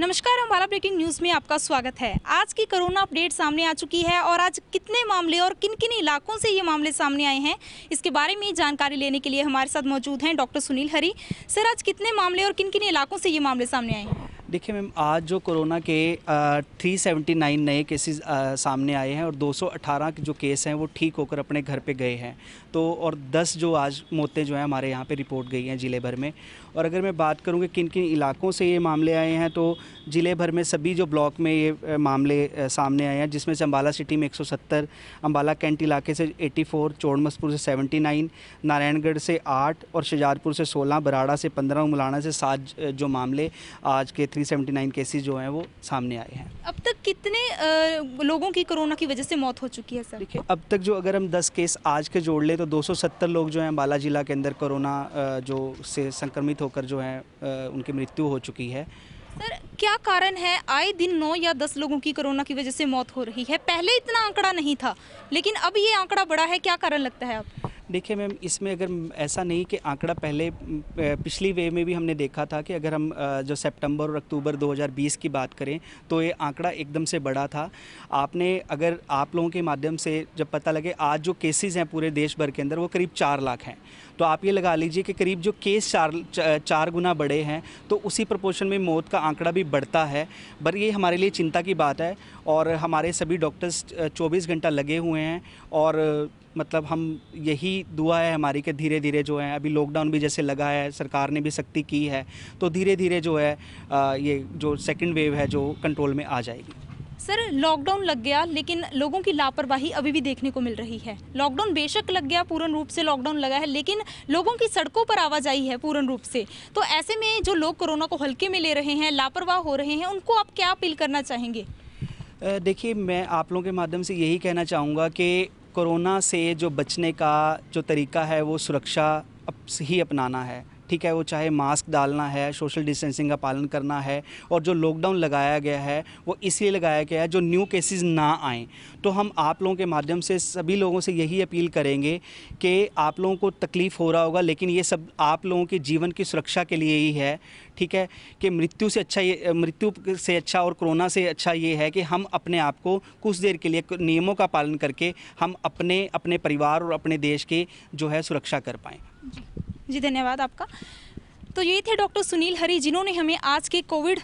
नमस्कार Ambala breaking news में आपका स्वागत है आज की कोरोना अपडेट सामने आ चुकी है और आज कितने मामले और किन किन इलाकों से ये मामले सामने आए हैं इसके बारे में जानकारी लेने के लिए हमारे साथ मौजूद हैं डॉक्टर सुनील हरी सर आज कितने मामले और किन किन इलाकों से ये मामले सामने आए हैं देखिए मैम आज जो कोरोना के आ, 379 नए केसेस सामने आए हैं और 218 जो केस हैं वो ठीक होकर अपने घर पे गए हैं तो और 10 जो आज मौतें जो हैं हमारे यहाँ पे रिपोर्ट गई हैं ज़िले भर में और अगर मैं बात करूँ कि किन किन इलाकों से ये मामले आए हैं तो ज़िले भर में सभी जो ब्लॉक में ये मामले सामने आए हैं जिसमें से अम्बाला सिटी में एक अम्बाला कैंट इलाके से 84 चोड़मसपुर से सेवेंटी नारायणगढ़ से आठ और शजारपुर से सोलह बराड़ा से पंद्रह और मुलाना से सात जो मामले आज के 379 केसेस जो हैं वो सामने आए हैं अब तक कितने लोगों की कोरोना की वजह से मौत हो चुकी है सर देखिए अब तक जो अगर हम 10 केस आज के जोड़ ले तो 270 लोग जो हैं अम्बाला ज़िला के अंदर कोरोना जो से संक्रमित होकर जो हैं उनकी मृत्यु हो चुकी है सर क्या कारण है आए दिन नौ या दस लोगों की कोरोना की वजह से मौत हो रही है पहले इतना आंकड़ा नहीं था लेकिन अब ये आंकड़ा बड़ा है क्या कारण लगता है आपको देखिए मैम इसमें अगर ऐसा नहीं कि आंकड़ा पहले पिछली वे में भी हमने देखा था कि अगर हम जो सितंबर और अक्टूबर 2020 की बात करें तो ये आंकड़ा एकदम से बड़ा था आपने अगर आप लोगों के माध्यम से जब पता लगे आज जो केसेस हैं पूरे देश भर के अंदर वो करीब चार लाख हैं तो आप ये लगा लीजिए कि करीब जो केस चार चार गुना बढ़े हैं तो उसी प्रपोर्शन में मौत का आंकड़ा भी बढ़ता है पर ये हमारे लिए चिंता की बात है और हमारे सभी डॉक्टर्स चौबीस घंटा लगे हुए हैं और मतलब हम यही दुआ है हमारी कि धीरे धीरे जो है अभी लॉकडाउन भी जैसे लगा है सरकार ने भी सख्ती की है तो धीरे धीरे जो है ये जो सेकेंड वेव है जो कंट्रोल में आ जाएगी सर लॉकडाउन लग गया लेकिन लोगों की लापरवाही अभी भी देखने को मिल रही है लॉकडाउन बेशक लग गया पूर्ण रूप से लॉकडाउन लगा है लेकिन लोगों की सड़कों पर आवाजाही है पूर्ण रूप से तो ऐसे में जो लोग कोरोना को हल्के में ले रहे हैं लापरवाह हो रहे हैं उनको आप क्या अपील करना चाहेंगे देखिए मैं आप लोगों के माध्यम से यही कहना चाहूँगा कि कोरोना से जो बचने का जो तरीका है वो सुरक्षा अप, ही अपनाना है ठीक है वो चाहे मास्क डालना है सोशल डिस्टेंसिंग का पालन करना है और जो लॉकडाउन लगाया गया है वो इसलिए लगाया गया है जो न्यू केसेस ना आएँ तो हम आप लोगों के माध्यम से सभी लोगों से यही अपील करेंगे कि आप लोगों को तकलीफ़ हो रहा होगा लेकिन ये सब आप लोगों के जीवन की सुरक्षा के लिए ही है ठीक है कि मृत्यु से अच्छा ये मृत्यु से अच्छा और कोरोना से अच्छा ये है कि हम अपने आप को कुछ देर के लिए नियमों का पालन करके हम अपने अपने परिवार और अपने देश के जो है सुरक्षा कर पाएँ जी धन्यवाद आपका तो ये थे डॉक्टर सुनील हरी जिन्होंने हमें आज के कोविड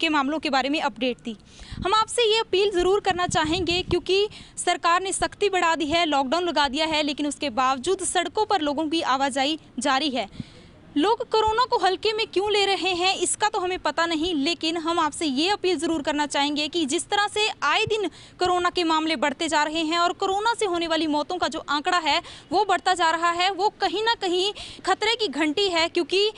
के मामलों के बारे में अपडेट दी हम आपसे ये अपील ज़रूर करना चाहेंगे क्योंकि सरकार ने सख्ती बढ़ा दी है लॉकडाउन लगा दिया है लेकिन उसके बावजूद सड़कों पर लोगों की आवाजाही जारी है लोग कोरोना को हल्के में क्यों ले रहे हैं इसका तो हमें पता नहीं लेकिन हम आपसे ये अपील ज़रूर करना चाहेंगे कि जिस तरह से आए दिन कोरोना के मामले बढ़ते जा रहे हैं और कोरोना से होने वाली मौतों का जो आंकड़ा है वो बढ़ता जा रहा है वो कहीं ना कहीं खतरे की घंटी है क्योंकि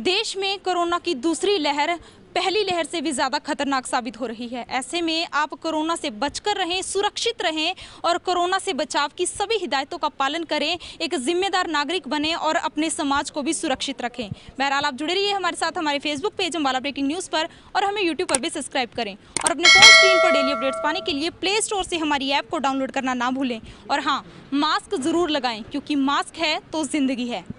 देश में कोरोना की दूसरी लहर पहली लहर से भी ज़्यादा खतरनाक साबित हो रही है ऐसे में आप कोरोना से बचकर रहें सुरक्षित रहें और कोरोना से बचाव की सभी हिदायतों का पालन करें एक जिम्मेदार नागरिक बने और अपने समाज को भी सुरक्षित रखें बहरहाल आप जुड़े रहिए हमारे साथ हमारे Facebook page Ambala breaking news पर और हमें यूट्यूब पर भी सब्सक्राइब करें और अपने फोन स्क्रीन पर डेली अपडेट्स पाने के लिए प्ले स्टोर से हमारी ऐप को डाउनलोड करना ना भूलें और हाँ मास्क ज़रूर लगाएं क्योंकि मास्क है तो ज़िंदगी है